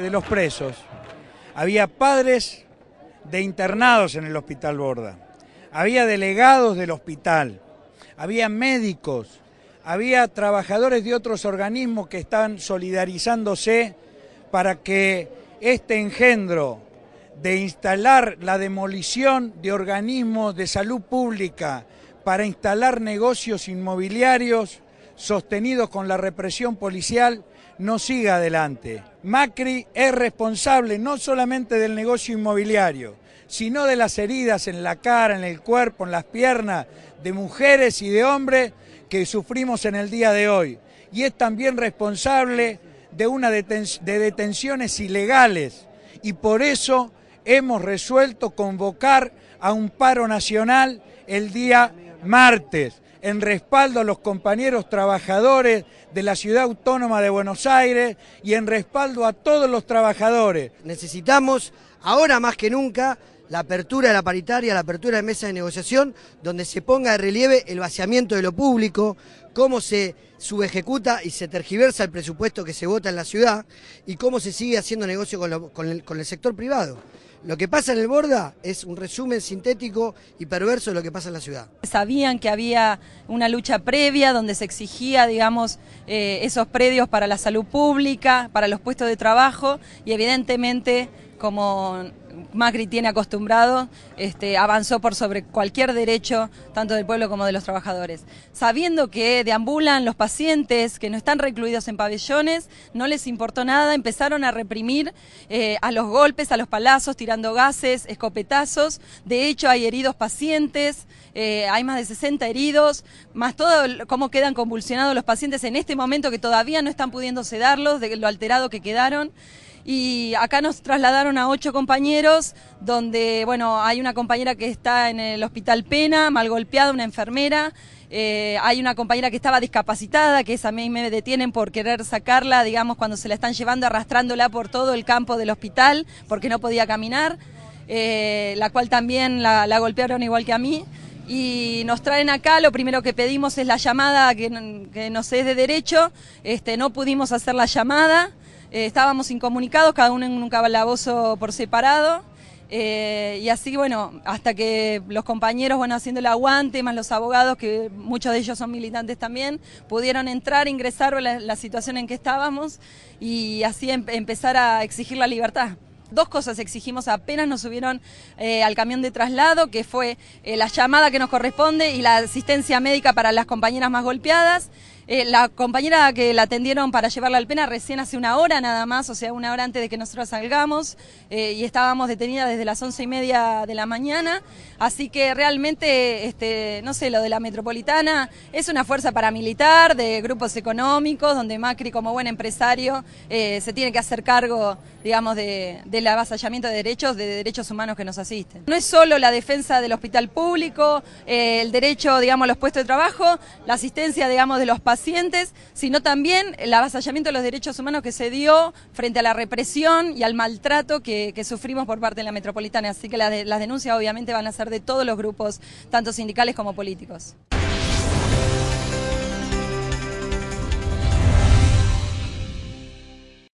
de los presos. Había padres de internados en el hospital Borda. Había delegados del hospital. Había médicos había trabajadores de otros organismos que están solidarizándose para que este engendro de instalar la demolición de organismos de salud pública para instalar negocios inmobiliarios sostenidos con la represión policial no siga adelante. Macri es responsable no solamente del negocio inmobiliario, sino de las heridas en la cara, en el cuerpo, en las piernas de mujeres y de hombres que sufrimos en el día de hoy y es también responsable de una de detenciones ilegales y por eso hemos resuelto convocar a un paro nacional el día martes en respaldo a los compañeros trabajadores de la ciudad autónoma de Buenos Aires y en respaldo a todos los trabajadores. Necesitamos ahora más que nunca la apertura de la paritaria, la apertura de mesas de negociación, donde se ponga de relieve el vaciamiento de lo público, cómo se subejecuta y se tergiversa el presupuesto que se vota en la ciudad y cómo se sigue haciendo negocio con, el, sector privado. Lo que pasa en el Borda es un resumen sintético y perverso de lo que pasa en la ciudad. Sabían que había una lucha previa donde se exigía, digamos, eh, esos predios para la salud pública, para los puestos de trabajo y evidentemente como Macri tiene acostumbrado, este, avanzó por sobre cualquier derecho, tanto del pueblo como de los trabajadores. Sabiendo que deambulan los pacientes, que no están recluidos en pabellones, no les importó nada, empezaron a reprimir eh, a los golpes, a los palazos, tirando gases, escopetazos. De hecho, hay heridos pacientes, eh, hay más de 60 heridos, más todo cómo quedan convulsionados los pacientes en este momento que todavía no están pudiendo sedarlos, de lo alterado que quedaron y acá nos trasladaron a ocho compañeros, donde bueno, hay una compañera que está en el hospital Pena, mal golpeada, una enfermera. Eh, hay una compañera que estaba discapacitada, que es a mí me detienen por querer sacarla, digamos, cuando se la están llevando, arrastrándola por todo el campo del hospital, porque no podía caminar, eh, la cual también la, golpearon igual que a mí y nos traen acá, lo primero que pedimos es la llamada que, no sé, es de derecho, este, no pudimos hacer la llamada, eh, estábamos incomunicados, cada uno en un calabozo por separado. Eh, y así, bueno, hasta que los compañeros bueno, haciendo el aguante, más los abogados, que muchos de ellos son militantes también, pudieron entrar, ingresar la, la situación en que estábamos y así em-, empezar a exigir la libertad. Dos cosas exigimos apenas nos subieron eh, al camión de traslado, que fue la llamada que nos corresponde y la asistencia médica para las compañeras más golpeadas. Eh, la compañera que la atendieron para llevarla al pena recién hace una hora nada más, o sea, una hora antes de que nosotros salgamos, eh, y estábamos detenidas desde las once y media de la mañana, así que realmente, este, no sé, lo de la metropolitana es una fuerza paramilitar de grupos económicos, donde Macri como buen empresario eh, se tiene que hacer cargo, digamos, del avasallamiento de derechos, de derechos humanos que nos asisten. No es solo la defensa del hospital público, el derecho, digamos, a los puestos de trabajo, la asistencia, digamos, de los pacientes, sino también el avasallamiento de los derechos humanos que se dio frente a la represión y al maltrato que, sufrimos por parte de la metropolitana. Así que las denuncias obviamente van a ser de todos los grupos, tanto sindicales como políticos.